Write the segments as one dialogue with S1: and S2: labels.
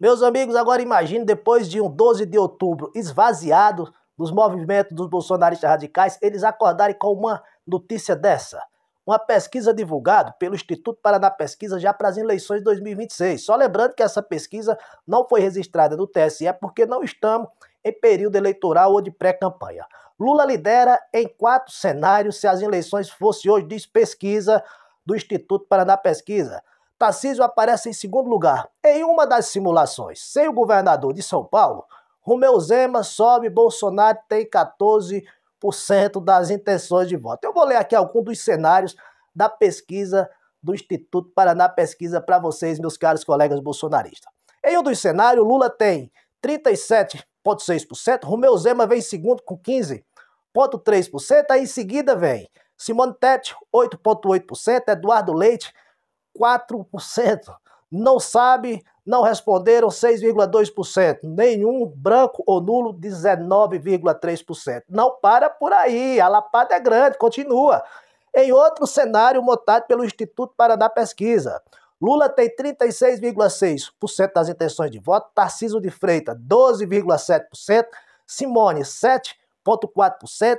S1: Meus amigos, agora imagine depois de um 12 de outubro esvaziado dos movimentos dos bolsonaristas radicais, eles acordarem com uma notícia dessa. Uma pesquisa divulgada pelo Instituto Paraná Pesquisa já para as eleições de 2026. Só lembrando que essa pesquisa não foi registrada no TSE porque não estamos em período eleitoral ou de pré-campanha. Lula lidera em quatro cenários se as eleições fossem hoje, diz pesquisa do Instituto Paraná Pesquisa. Tarcísio aparece em segundo lugar. Em uma das simulações, sem o governador de São Paulo, Romeu Zema sobe, Bolsonaro tem 14% das intenções de voto. Eu vou ler aqui alguns dos cenários da pesquisa do Instituto Paraná Pesquisa para vocês, meus caros colegas bolsonaristas. Em um dos cenários, Lula tem 37,6%, Romeu Zema vem em segundo com 15,3%, aí em seguida vem Simone Tete, 8,8%, Eduardo Leite, 4% não sabe, não responderam 6,2%, nenhum branco ou nulo 19,3%. Não para por aí, a lapada é grande, continua. Em outro cenário montado pelo Instituto Paraná Pesquisa, Lula tem 36,6% das intenções de voto, Tarciso de Freitas 12,7%, Simone 7,4%,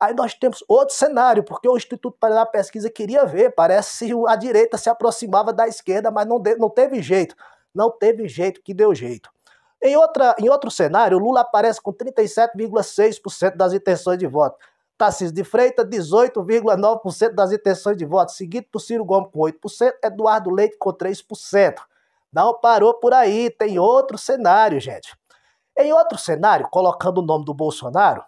S1: Aí nós temos outro cenário, porque o Instituto para a Pesquisa queria ver, parece que a direita se aproximava da esquerda, mas não, de, não teve jeito. Não teve jeito que deu jeito. Em, outra, em outro cenário, Lula aparece com 37,6% das intenções de voto. Tarcísio de Freitas, 18,9% das intenções de voto, seguido por Ciro Gomes com 8%, Eduardo Leite com 3%. Não parou por aí, tem outro cenário, gente. Em outro cenário, colocando o nome do Bolsonaro,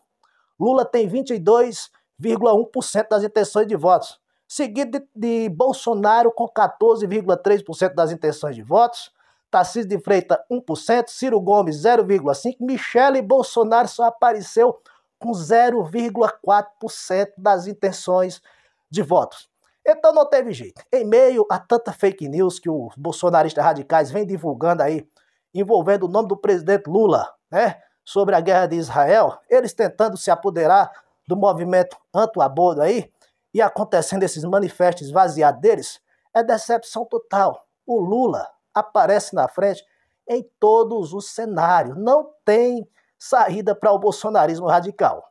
S1: Lula tem 22,1% das intenções de votos, seguido de, de Bolsonaro com 14,3% das intenções de votos, Tarcísio de Freitas 1%, Ciro Gomes 0,5%, Michele Bolsonaro só apareceu com 0,4% das intenções de votos. Então não teve jeito. Em meio a tanta fake news que os bolsonaristas radicais vêm divulgando aí, envolvendo o nome do presidente Lula, né? sobre a guerra de Israel, eles tentando se apoderar do movimento antoabordo aí, e acontecendo esses manifestos esvaziados deles, é decepção total. O Lula aparece na frente em todos os cenários. Não tem saída para o bolsonarismo radical.